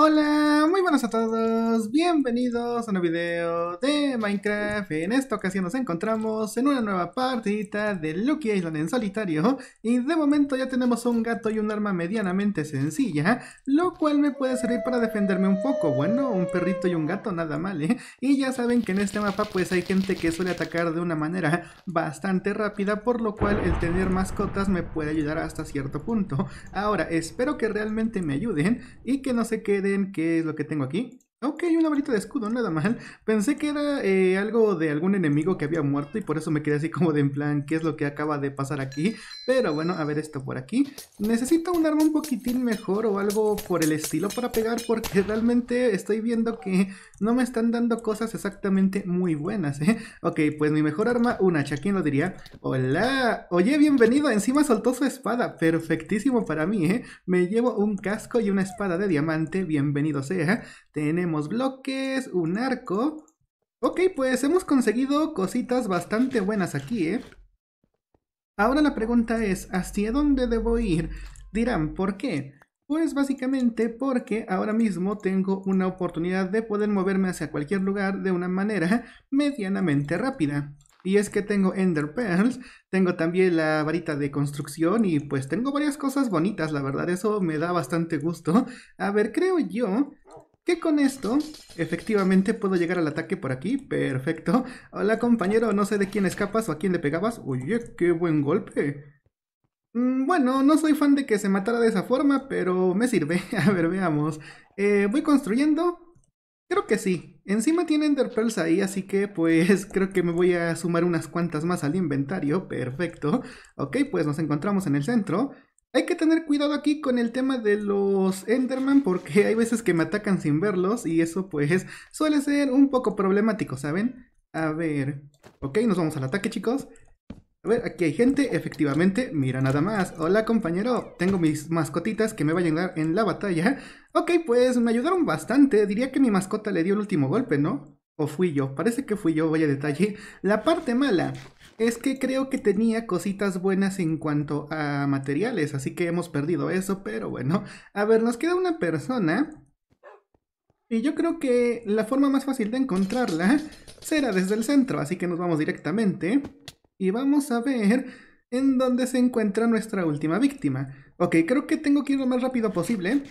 Hola, muy buenas a todos, bienvenidos a un nuevo video de Minecraft. En esta ocasión nos encontramos en una nueva partidita de Lucky Island en solitario y de momento ya tenemos un gato y un arma medianamente sencilla, lo cual me puede servir para defenderme un poco, bueno, un perrito y un gato nada mal, ¿eh? Y ya saben que en este mapa pues hay gente que suele atacar de una manera bastante rápida, por lo cual el tener mascotas me puede ayudar hasta cierto punto. Ahora, espero que realmente me ayuden y que no se quede qué es lo que tengo aquí. Ok, una varita de escudo, nada mal. Pensé que era eh, algo de algún enemigo que había muerto y por eso me quedé así como de en plan, ¿qué es lo que acaba de pasar aquí? Pero bueno, a ver esto por aquí. Necesito un arma un poquitín mejor o algo por el estilo para pegar porque realmente estoy viendo que no me están dando cosas exactamente muy buenas, ¿eh? Ok, pues mi mejor arma, un hacha, ¿quién lo diría? ¡Hola! Oye, bienvenido, encima soltó su espada, perfectísimo para mí, ¿eh? Me llevo un casco y una espada de diamante, bienvenido sea. Tenemos bloques, un arco. Ok, pues hemos conseguido cositas bastante buenas aquí, ¿eh? Ahora la pregunta es, ¿hacia dónde debo ir? Dirán, ¿por qué? Pues básicamente porque ahora mismo tengo una oportunidad de poder moverme hacia cualquier lugar de una manera medianamente rápida. Y es que tengo Ender Pearls, tengo también la varita de construcción y pues tengo varias cosas bonitas, la verdad, eso me da bastante gusto. A ver, creo yo que con esto, efectivamente, puedo llegar al ataque por aquí. Perfecto. Hola, compañero. No sé de quién escapas o a quién le pegabas. Oye, qué buen golpe. Mm, bueno, no soy fan de que se matara de esa forma, pero me sirve. A ver, veamos. Eh, voy construyendo. Creo que sí. Encima tiene Pearls ahí, así que pues creo que me voy a sumar unas cuantas más al inventario. Perfecto. Ok, pues nos encontramos en el centro. Hay que tener cuidado aquí con el tema de los Enderman porque hay veces que me atacan sin verlos y eso pues suele ser un poco problemático, ¿saben? A ver, ok, nos vamos al ataque chicos. A ver, aquí hay gente, efectivamente, mira nada más. Hola compañero, tengo mis mascotitas que me van a ayudar en la batalla. Ok, pues me ayudaron bastante, diría que mi mascota le dio el último golpe, ¿no? O fui yo, parece que fui yo, vaya detalle. La parte mala, es que creo que tenía cositas buenas en cuanto a materiales, así que hemos perdido eso, pero bueno. A ver, nos queda una persona. Y yo creo que la forma más fácil de encontrarla será desde el centro, así que nos vamos directamente. Y vamos a ver en dónde se encuentra nuestra última víctima. Ok, creo que tengo que ir lo más rápido posible.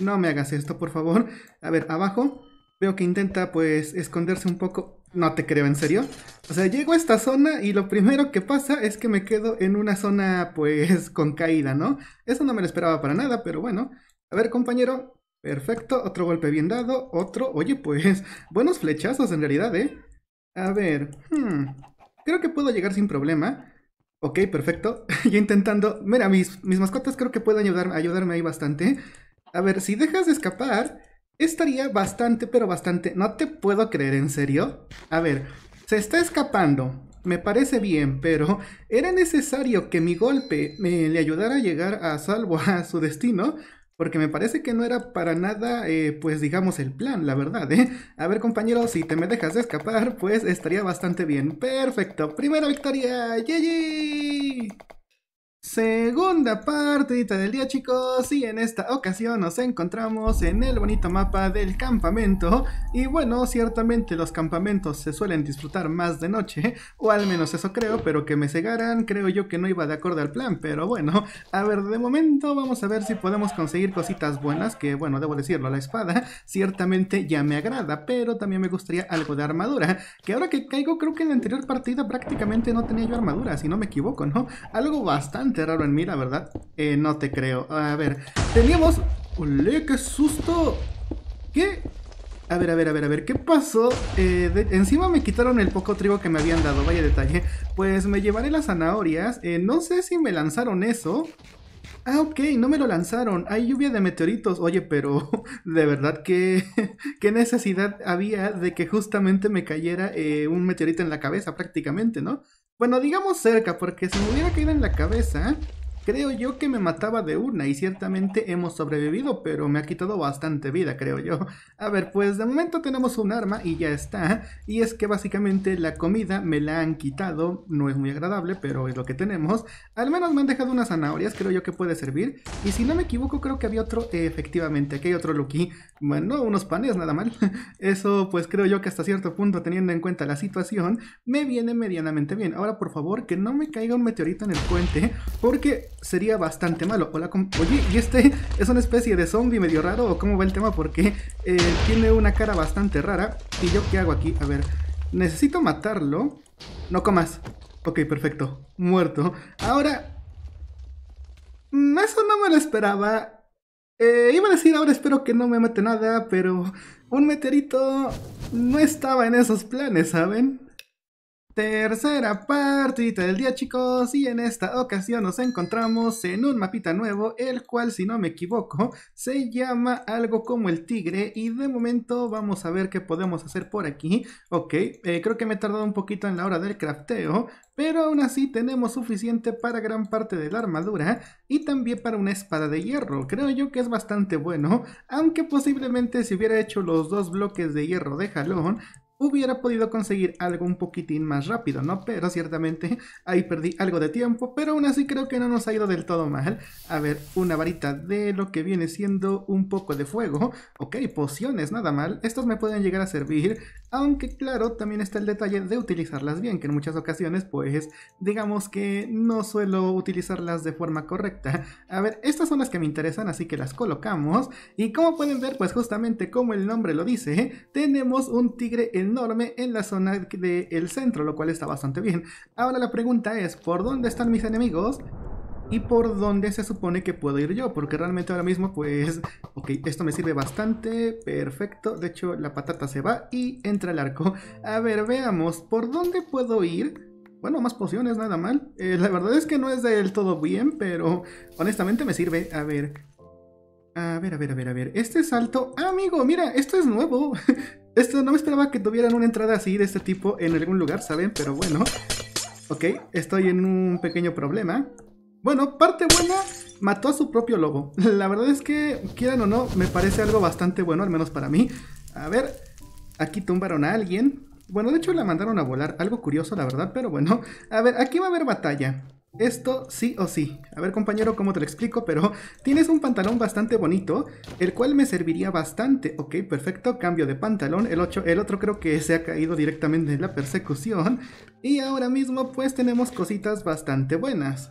No me hagas esto, por favor. A ver, abajo. Veo que intenta, pues, esconderse un poco no te creo, en serio. O sea, llego a esta zona y lo primero que pasa es que me quedo en una zona pues con caída, ¿no? Eso no me lo esperaba para nada, pero bueno. A ver, compañero. Perfecto, otro golpe bien dado, otro. Oye, pues, buenos flechazos en realidad, ¿eh? A ver, hmm, creo que puedo llegar sin problema. Ok, perfecto. Ya intentando... Mira, mis, mis mascotas creo que pueden ayudar, ayudarme ahí bastante. A ver, si dejas de escapar, estaría bastante, pero bastante. No te puedo creer, en serio. A ver, se está escapando. Me parece bien, pero ¿era necesario que mi golpe me le ayudara a llegar a salvo a su destino? Porque me parece que no era para nada, eh, pues digamos, el plan, la verdad, ¿eh? A ver, compañero, si te me dejas de escapar, pues estaría bastante bien. Perfecto. Primera victoria. Segunda partidita del día chicos y en esta ocasión nos encontramos en el bonito mapa del campamento y bueno ciertamente los campamentos se suelen disfrutar más de noche o al menos eso creo pero que me cegaran creo yo que no iba de acuerdo al plan pero bueno a ver de momento vamos a ver si podemos conseguir cositas buenas que bueno debo decirlo la espada ciertamente ya me agrada pero también me gustaría algo de armadura que ahora que caigo creo que en la anterior partida prácticamente no tenía yo armadura si no me equivoco no algo bastante raro en mí la ¿verdad? Eh, no te creo. A ver, teníamos... ¡Ole, qué susto! ¿Qué? A ver, a ver, a ver, a ver, ¿qué pasó? Eh, encima me quitaron el poco trigo que me habían dado, vaya detalle. Pues me llevaré las zanahorias. Eh, no sé si me lanzaron eso. Ah, ok, no me lo lanzaron. Hay lluvia de meteoritos. Oye, pero de verdad que qué necesidad había de que justamente me cayera eh, un meteorito en la cabeza prácticamente, ¿no? Bueno, digamos cerca, porque si me hubiera caído en la cabeza, Creo yo que me mataba de una y ciertamente hemos sobrevivido, pero me ha quitado bastante vida, creo yo. A ver, pues de momento tenemos un arma y ya está. Y es que básicamente la comida me la han quitado, no es muy agradable, pero es lo que tenemos. Al menos me han dejado unas zanahorias, creo yo que puede servir. Y si no me equivoco, creo que había otro, efectivamente, aquí hay otro Lucky. Bueno, unos panes, nada mal. Eso pues creo yo que hasta cierto punto, teniendo en cuenta la situación, me viene medianamente bien. Ahora por favor, que no me caiga un meteorito en el puente, porque sería bastante malo. Hola, Oye, ¿y este es una especie de zombie medio raro o cómo va el tema? Porque eh, tiene una cara bastante rara. ¿Y yo qué hago aquí? A ver, necesito matarlo. No comas. Ok, perfecto. Muerto. Ahora... Mm, eso no me lo esperaba. Eh, iba a decir ahora espero que no me mate nada, pero un meteorito no estaba en esos planes, ¿saben? Tercera partita del día chicos y en esta ocasión nos encontramos en un mapita nuevo el cual si no me equivoco se llama algo como el tigre y de momento vamos a ver qué podemos hacer por aquí ok eh, creo que me he tardado un poquito en la hora del crafteo pero aún así tenemos suficiente para gran parte de la armadura y también para una espada de hierro. Creo yo que es bastante bueno, aunque posiblemente si hubiera hecho los dos bloques de hierro de jalón, hubiera podido conseguir algo un poquitín más rápido, ¿no? Pero ciertamente ahí perdí algo de tiempo, pero aún así creo que no nos ha ido del todo mal. A ver, una varita de lo que viene siendo un poco de fuego. Ok, pociones, nada mal. Estos me pueden llegar a servir, aunque claro, también está el detalle de utilizarlas bien, que en muchas ocasiones pues digamos que no suelo utilizarlas de forma correcta. A ver, estas son las que me interesan, así que las colocamos. Y como pueden ver, pues justamente como el nombre lo dice, tenemos un tigre en enorme en la zona del centro, lo cual está bastante bien. Ahora la pregunta es, ¿por dónde están mis enemigos? y por dónde se supone que puedo ir yo, porque realmente ahora mismo pues, ok, esto me sirve bastante, perfecto, de hecho la patata se va y entra el arco. A ver, veamos, ¿por dónde puedo ir? Bueno, más pociones, nada mal. Eh, la verdad es que no es del todo bien, pero honestamente me sirve. A ver, a ver, a ver, a ver, a ver, este salto, ¡Ah, amigo, mira, esto es nuevo. Esto no me esperaba que tuvieran una entrada así de este tipo en algún lugar, ¿saben? Pero bueno. Ok, estoy en un pequeño problema. Bueno, parte buena, mató a su propio lobo La verdad es que, quieran o no, me parece algo bastante bueno, al menos para mí. A ver, aquí tumbaron a alguien. Bueno, de hecho la mandaron a volar, algo curioso la verdad, pero bueno. A ver, aquí va a haber batalla. Esto sí o sí. A ver compañero, ¿cómo te lo explico? Pero tienes un pantalón bastante bonito, el cual me serviría bastante. Ok, perfecto, cambio de pantalón. El, ocho, el otro creo que se ha caído directamente en la persecución. Y ahora mismo pues tenemos cositas bastante buenas.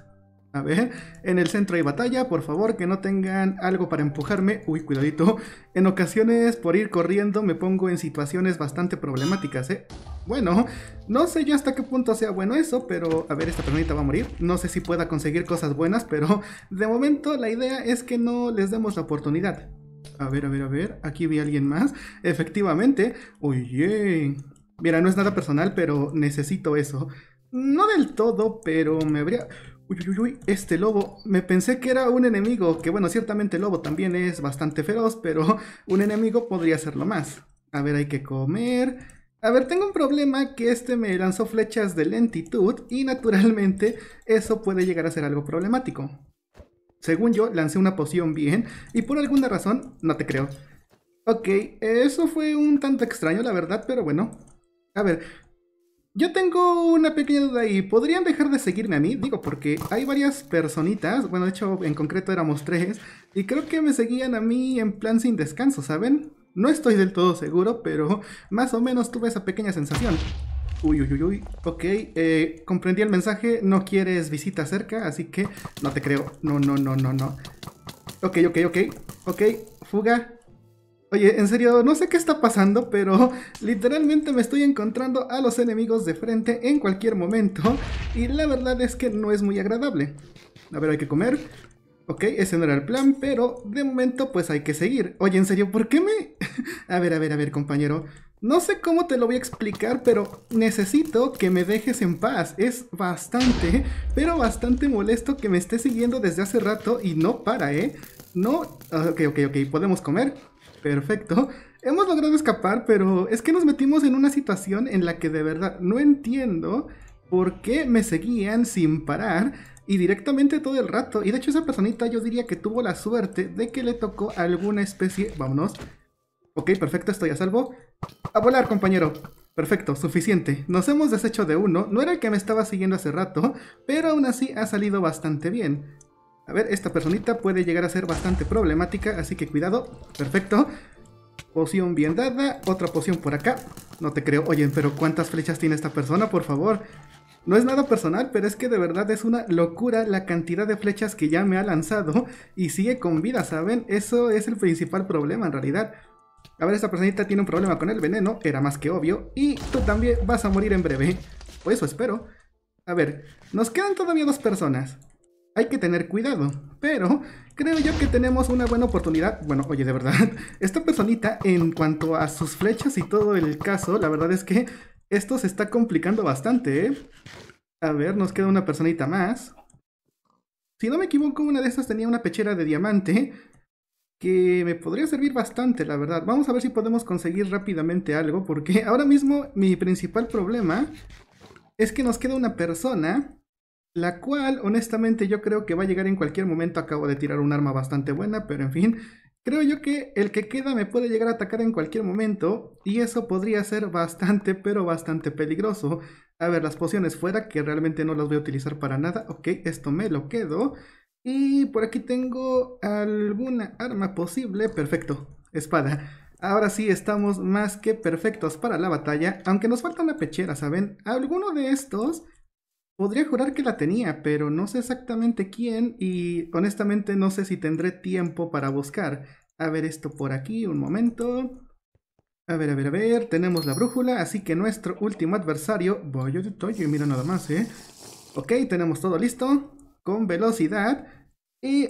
A ver, en el centro hay batalla, por favor que no tengan algo para empujarme. Uy, cuidadito. En ocasiones por ir corriendo me pongo en situaciones bastante problemáticas, ¿eh? Bueno, no sé yo hasta qué punto sea bueno eso, pero a ver, esta pernita va a morir. No sé si pueda conseguir cosas buenas, pero de momento la idea es que no les demos la oportunidad. A ver, a ver, a ver, aquí vi a alguien más. Efectivamente, oye. Mira, no es nada personal, pero necesito eso. No del todo, pero me habría... Uy, uy, uy, este lobo, me pensé que era un enemigo, que bueno, ciertamente el lobo también es bastante feroz, pero un enemigo podría serlo más. A ver, hay que comer. A ver, tengo un problema que este me lanzó flechas de lentitud y naturalmente eso puede llegar a ser algo problemático. Según yo, lancé una poción bien y por alguna razón, no te creo. Ok, eso fue un tanto extraño la verdad, pero bueno. A ver, yo tengo una pequeña duda ahí. ¿Podrían dejar de seguirme a mí? Digo, porque hay varias personitas. Bueno, de hecho, en concreto éramos tres. Y creo que me seguían a mí en plan sin descanso, ¿saben? No estoy del todo seguro, pero más o menos tuve esa pequeña sensación. Uy, uy, uy, uy. Ok, eh, comprendí el mensaje. No quieres visita cerca, así que no te creo. No, no, no, no, no. Ok, ok, ok. Ok, fuga. Oye, en serio, no sé qué está pasando, pero literalmente me estoy encontrando a los enemigos de frente en cualquier momento y la verdad es que no es muy agradable. A ver, hay que comer. Ok, ese no era el plan, pero de momento pues hay que seguir. Oye, en serio, ¿por qué me...? a ver, a ver, a ver, compañero. No sé cómo te lo voy a explicar, pero necesito que me dejes en paz. Es bastante, pero bastante molesto que me esté siguiendo desde hace rato y no para, ¿eh? No... Ah, ok, ok, ok, podemos comer. Perfecto. Hemos logrado escapar, pero es que nos metimos en una situación en la que de verdad no entiendo por qué me seguían sin parar y directamente todo el rato. Y de hecho esa personita yo diría que tuvo la suerte de que le tocó alguna especie... Vámonos. Ok, perfecto, estoy a salvo. A volar, compañero. Perfecto, suficiente. Nos hemos deshecho de uno. No era el que me estaba siguiendo hace rato, pero aún así ha salido bastante bien. A ver, esta personita puede llegar a ser bastante problemática, así que cuidado. Perfecto. Poción bien dada, otra poción por acá. No te creo. Oye, pero ¿cuántas flechas tiene esta persona, por favor? No es nada personal, pero es que de verdad es una locura la cantidad de flechas que ya me ha lanzado y sigue con vida, ¿saben? Eso es el principal problema en realidad. A ver, esta personita tiene un problema con el veneno, era más que obvio, y tú también vas a morir en breve. O pues eso espero. A ver, nos quedan todavía dos personas hay que tener cuidado. Pero creo yo que tenemos una buena oportunidad. Bueno, oye, de verdad, esta personita en cuanto a sus flechas y todo el caso, la verdad es que esto se está complicando bastante, ¿eh? A ver, nos queda una personita más. Si no me equivoco, una de estas tenía una pechera de diamante que me podría servir bastante, la verdad. Vamos a ver si podemos conseguir rápidamente algo, porque ahora mismo mi principal problema es que nos queda una persona la cual honestamente yo creo que va a llegar en cualquier momento. Acabo de tirar un arma bastante buena, pero en fin, creo yo que el que queda me puede llegar a atacar en cualquier momento y eso podría ser bastante, pero bastante peligroso. A ver, las pociones fuera, que realmente no las voy a utilizar para nada. Ok, esto me lo quedo. Y por aquí tengo alguna arma posible. Perfecto, espada. Ahora sí estamos más que perfectos para la batalla, aunque nos falta una pechera, ¿saben? Alguno de estos Podría jurar que la tenía, pero no sé exactamente quién y honestamente no sé si tendré tiempo para buscar. A ver esto por aquí, un momento. A ver, a ver, a ver, tenemos la brújula, así que nuestro último adversario... Vaya detalle, mira nada más, ¿eh? Ok, tenemos todo listo. Con velocidad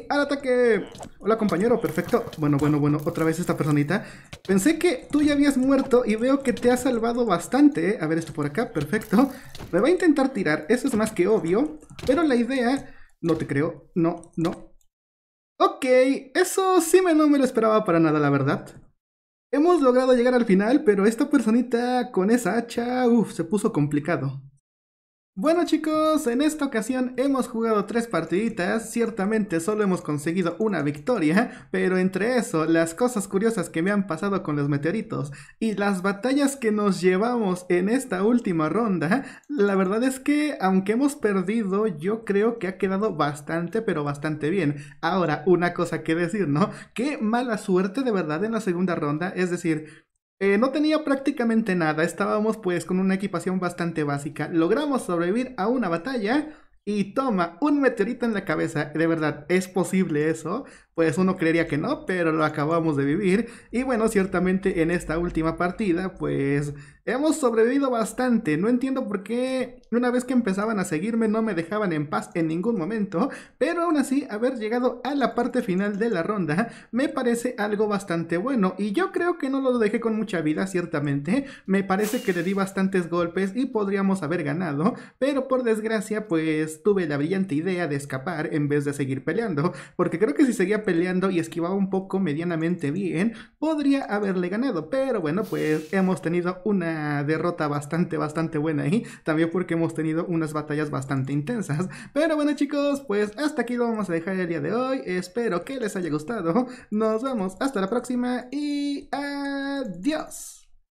al ataque. Hola compañero, perfecto. Bueno, bueno, bueno, otra vez esta personita. Pensé que tú ya habías muerto y veo que te ha salvado bastante. ¿eh? A ver esto por acá, perfecto. Me va a intentar tirar, eso es más que obvio. Pero la idea... No te creo, no, no. Ok, eso sí me, no me lo esperaba para nada, la verdad. Hemos logrado llegar al final, pero esta personita con esa hacha, uff, se puso complicado. Bueno chicos, en esta ocasión hemos jugado tres partiditas, ciertamente solo hemos conseguido una victoria, pero entre eso, las cosas curiosas que me han pasado con los meteoritos y las batallas que nos llevamos en esta última ronda, la verdad es que aunque hemos perdido, yo creo que ha quedado bastante pero bastante bien. Ahora, una cosa que decir, ¿no? Qué mala suerte de verdad en la segunda ronda, es decir, eh, no tenía prácticamente nada, estábamos pues con una equipación bastante básica. Logramos sobrevivir a una batalla y toma un meteorito en la cabeza. De verdad, ¿es posible eso? Pues uno creería que no, pero lo acabamos de vivir. Y bueno, ciertamente en esta última partida pues Hemos sobrevivido bastante, no entiendo por qué una vez que empezaban a seguirme no me dejaban en paz en ningún momento, pero aún así haber llegado a la parte final de la ronda me parece algo bastante bueno y yo creo que no lo dejé con mucha vida ciertamente, me parece que le di bastantes golpes y podríamos haber ganado, pero por desgracia pues tuve la brillante idea de escapar en vez de seguir peleando, porque creo que si seguía peleando y esquivaba un poco medianamente bien, podría haberle ganado, pero bueno pues hemos tenido una derrota bastante, bastante buena y También porque hemos tenido unas batallas bastante intensas. Pero bueno chicos, pues hasta aquí lo vamos a dejar el día de hoy. Espero que les haya gustado. Nos vemos hasta la próxima y adiós.